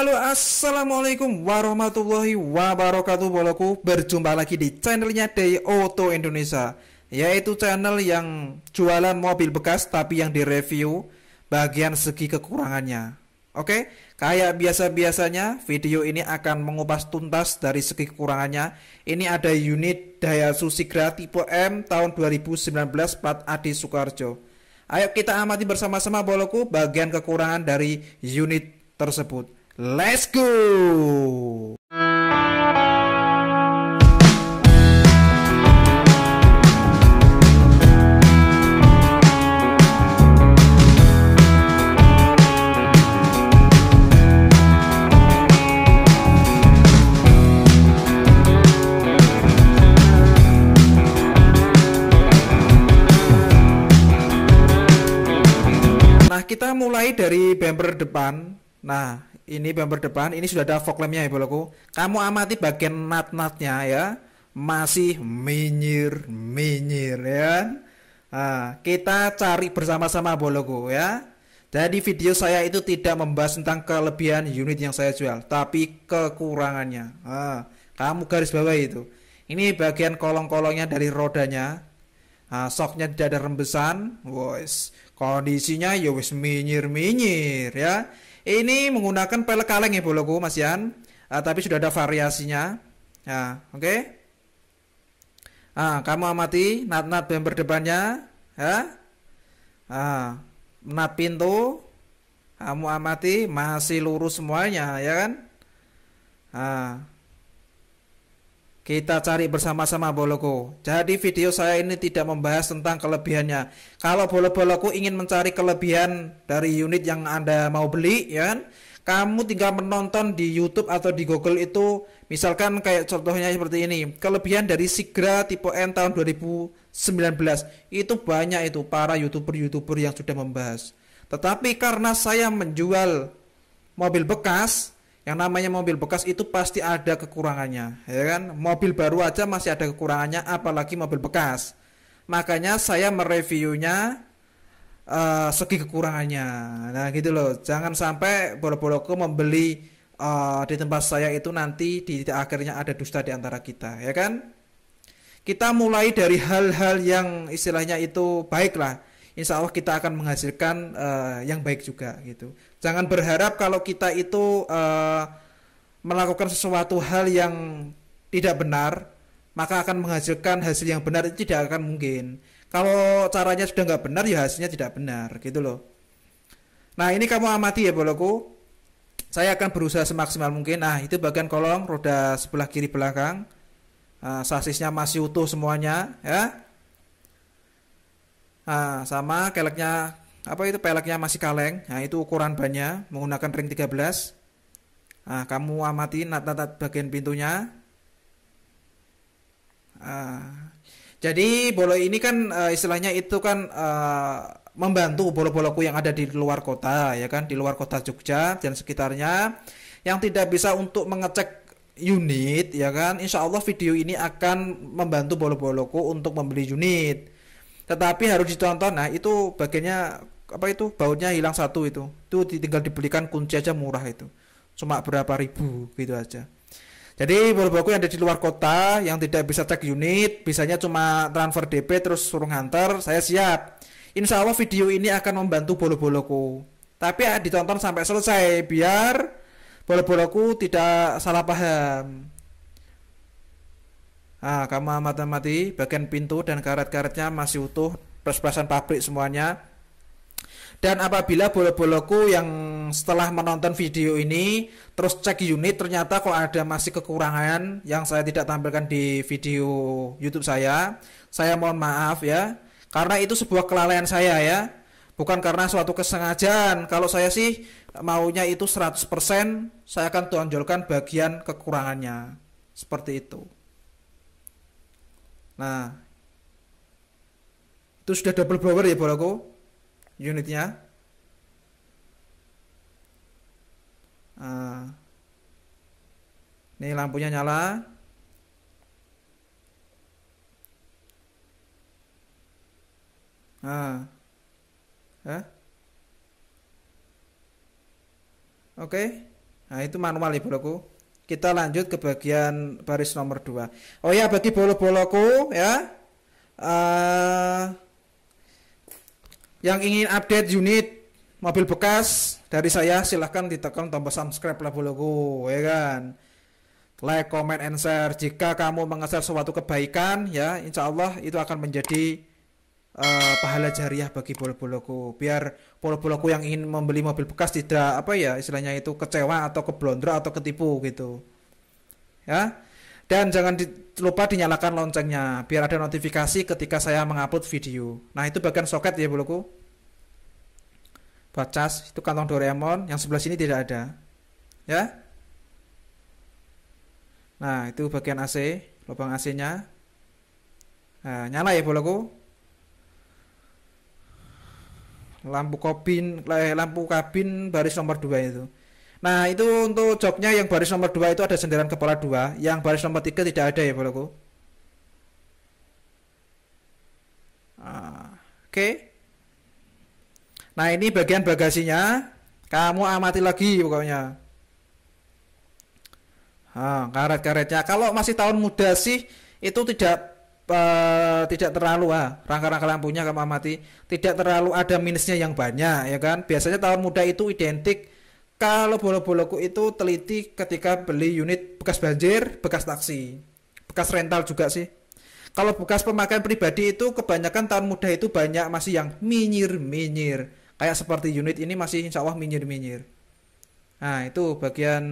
Halo assalamualaikum warahmatullahi wabarakatuh Walaupun Berjumpa lagi di channelnya Day Auto Indonesia Yaitu channel yang jualan mobil bekas tapi yang direview bagian segi kekurangannya Oke, kayak biasa-biasanya video ini akan mengupas tuntas dari segi kekurangannya Ini ada unit Daihatsu Sigra tipe M tahun 2019 plat Adi Sukarjo Ayo kita amati bersama-sama boloku bagian kekurangan dari unit tersebut Let's go! Nah kita mulai dari bumper depan. Nah, ini bumper depan ini sudah ada fog lampnya ya bolaku kamu amati bagian nat-natnya ya masih minyir minyir ya kan? nah, kita cari bersama-sama bolaku ya jadi video saya itu tidak membahas tentang kelebihan unit yang saya jual tapi kekurangannya nah, kamu garis bawah itu ini bagian kolong-kolongnya dari rodanya Nah, soknya tidak ada rembesan, wes kondisinya ya wes minyir minyir ya. Ini menggunakan pelek kaleng ya bolaku Mas Yan, uh, tapi sudah ada variasinya. Ya, oke. Okay? Nah, kamu amati nat-nat bumper depannya, ya. Nah, nat pintu, kamu amati masih lurus semuanya, ya kan? Nah, kita cari bersama-sama boloku. Jadi video saya ini tidak membahas tentang kelebihannya. Kalau bolo-boloku ingin mencari kelebihan dari unit yang Anda mau beli, ya kan? Kamu tinggal menonton di YouTube atau di Google itu, misalkan kayak contohnya seperti ini, kelebihan dari Sigra tipe N tahun 2019. Itu banyak itu para YouTuber-YouTuber yang sudah membahas. Tetapi karena saya menjual mobil bekas, yang namanya mobil bekas itu pasti ada kekurangannya, ya kan? Mobil baru aja masih ada kekurangannya, apalagi mobil bekas. Makanya saya mereviewnya uh, segi kekurangannya. Nah, gitu loh. Jangan sampai bolo-boloku membeli uh, di tempat saya itu nanti di, di akhirnya ada dusta di antara kita, ya kan? Kita mulai dari hal-hal yang istilahnya itu baiklah. lah insya Allah kita akan menghasilkan uh, yang baik juga gitu. Jangan berharap kalau kita itu uh, melakukan sesuatu hal yang tidak benar, maka akan menghasilkan hasil yang benar itu tidak akan mungkin. Kalau caranya sudah nggak benar, ya hasilnya tidak benar gitu loh. Nah ini kamu amati ya boloku. Saya akan berusaha semaksimal mungkin. Nah itu bagian kolong roda sebelah kiri belakang. Uh, sasisnya masih utuh semuanya ya Nah, sama keleknya apa itu peleknya masih kaleng. Nah, itu ukuran bannya menggunakan ring 13. Nah, kamu amati nat-nat bagian pintunya. Nah, jadi bolo ini kan eh, istilahnya itu kan uh, membantu bolo-boloku yang ada di luar kota ya kan, di luar kota Jogja dan sekitarnya yang tidak bisa untuk mengecek unit ya kan. Insya Allah video ini akan membantu bolo-boloku untuk membeli unit tetapi harus ditonton nah itu bagiannya apa itu bautnya hilang satu itu itu tinggal dibelikan kunci aja murah itu cuma berapa ribu gitu aja jadi baru-baru yang ada di luar kota yang tidak bisa cek unit bisanya cuma transfer DP terus suruh nganter saya siap insya Allah video ini akan membantu bolo-boloku tapi ya, ditonton sampai selesai biar bolo-boloku tidak salah paham Ah, kamu amati amati bagian pintu dan karet-karetnya masih utuh, plus-plusan pabrik semuanya. Dan apabila bolo-boloku yang setelah menonton video ini terus cek unit ternyata kok ada masih kekurangan yang saya tidak tampilkan di video YouTube saya, saya mohon maaf ya. Karena itu sebuah kelalaian saya ya. Bukan karena suatu kesengajaan. Kalau saya sih maunya itu 100%, saya akan tonjolkan bagian kekurangannya. Seperti itu. Nah, itu sudah double blower ya boraku unitnya. Nah, ini lampunya nyala. Nah, eh? Oke, nah itu manual ya boraku kita lanjut ke bagian baris nomor 2 oh ya bagi bolo-boloku ya uh, yang ingin update unit mobil bekas dari saya silahkan ditekan tombol subscribe lah boloku ya kan like, comment, and share jika kamu mengejar suatu kebaikan ya insya Allah itu akan menjadi Eh, pahala jariah bagi bolo-boloku biar bolo-boloku yang ingin membeli mobil bekas tidak apa ya istilahnya itu kecewa atau keblondro atau ketipu gitu ya dan jangan di, lupa dinyalakan loncengnya biar ada notifikasi ketika saya mengupload video nah itu bagian soket ya boloku bacas itu kantong Doraemon yang sebelah sini tidak ada ya nah itu bagian AC lubang AC nya nah, nyala ya boloku lampu kabin eh, lampu kabin baris nomor 2 itu nah itu untuk joknya yang baris nomor 2 itu ada senderan kepala 2 yang baris nomor 3 tidak ada ya boloku nah, oke okay. nah ini bagian bagasinya kamu amati lagi pokoknya nah, karet-karetnya kalau masih tahun muda sih itu tidak uh, tidak terlalu ah rangka-rangka lampunya kamu amati tidak terlalu ada minusnya yang banyak ya kan biasanya tahun muda itu identik kalau bolo-boloku itu teliti ketika beli unit bekas banjir bekas taksi bekas rental juga sih kalau bekas pemakaian pribadi itu kebanyakan tahun muda itu banyak masih yang minyir-minyir kayak seperti unit ini masih insya Allah minyir-minyir nah itu bagian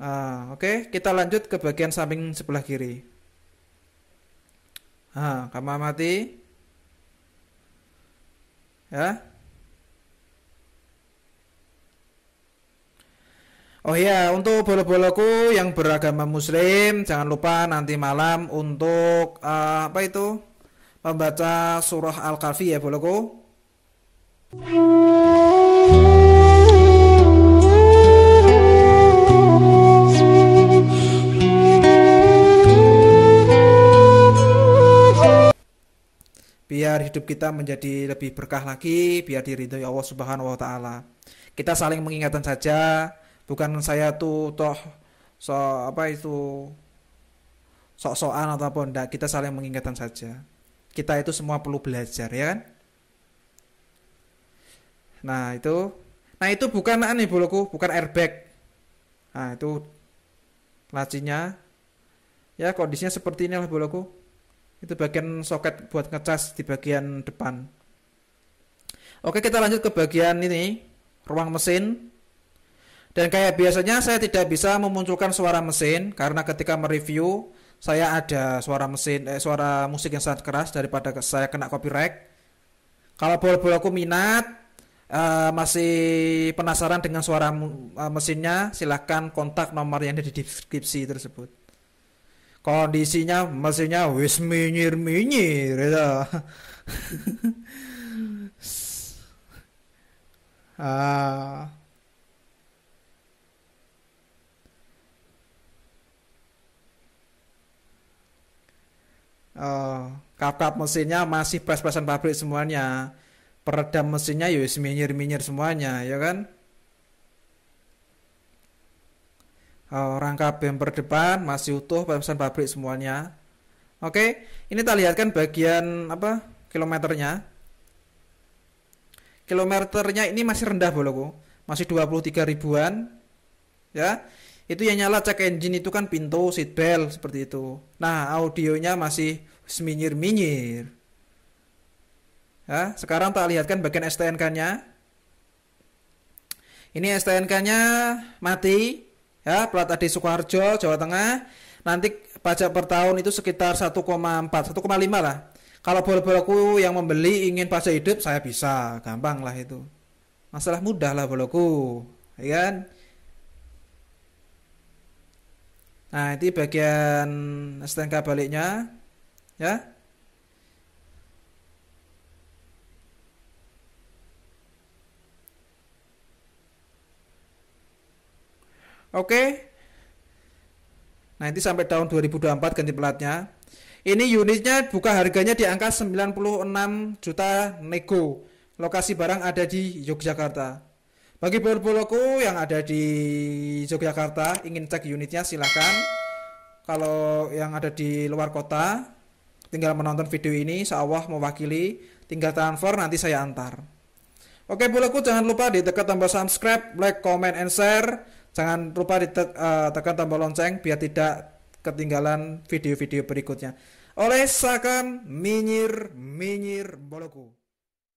Nah, oke, okay. kita lanjut ke bagian samping sebelah kiri. Nah, kamu amati. Ya. Oh iya, untuk bolo-boloku yang beragama muslim, jangan lupa nanti malam untuk uh, apa itu? Membaca surah Al-Kahfi ya boloku. biar hidup kita menjadi lebih berkah lagi, biar diridhoi Allah Subhanahu wa taala. Kita saling mengingatkan saja, bukan saya tuh toh so apa itu sok-sokan ataupun enggak, kita saling mengingatkan saja. Kita itu semua perlu belajar, ya kan? Nah, itu Nah, itu bukan aneh buluku, bukan airbag. Nah, itu lacinya. Ya, kondisinya seperti ini inilah buluku itu bagian soket buat ngecas di bagian depan oke kita lanjut ke bagian ini ruang mesin dan kayak biasanya saya tidak bisa memunculkan suara mesin karena ketika mereview saya ada suara mesin eh, suara musik yang sangat keras daripada saya kena copyright. Kalau bol-bol minat uh, masih penasaran dengan suara uh, mesinnya silahkan kontak nomor yang ada di deskripsi tersebut kondisinya mesinnya wis minyir minyir ya gitu. uh, uh, ah. oh, kap mesinnya masih pres-presan pabrik semuanya peredam mesinnya ya minyir minyir semuanya ya kan Eh, rangka bumper depan masih utuh pemesan pabrik semuanya. Oke, ini kita lihatkan bagian apa kilometernya. Kilometernya ini masih rendah boloku, masih 23 ribuan. Ya, itu yang nyala cek engine itu kan pintu seat belt seperti itu. Nah, audionya masih seminyir-minyir. Ya, sekarang tak lihatkan bagian STNK-nya. Ini STNK-nya mati, ya plat AD Sukoharjo Jawa Tengah nanti pajak per tahun itu sekitar 1,4 1,5 lah kalau bolo-boloku yang membeli ingin pajak hidup saya bisa gampang lah itu masalah mudah lah boloku ya kan nah itu bagian STNK baliknya ya Oke. Nah, nanti sampai tahun 2024 ganti pelatnya. Ini unitnya buka harganya di angka 96 juta nego. Lokasi barang ada di Yogyakarta. Bagi berboloku yang ada di Yogyakarta ingin cek unitnya silahkan. Kalau yang ada di luar kota tinggal menonton video ini, Sawah mewakili, tinggal transfer nanti saya antar. Oke boloku jangan lupa di ditekan tombol subscribe, like, comment, and share Jangan lupa ditekan eh, uh, tombol lonceng biar tidak ketinggalan video-video berikutnya. Oleh Sakam Minyir Minyir Boloku.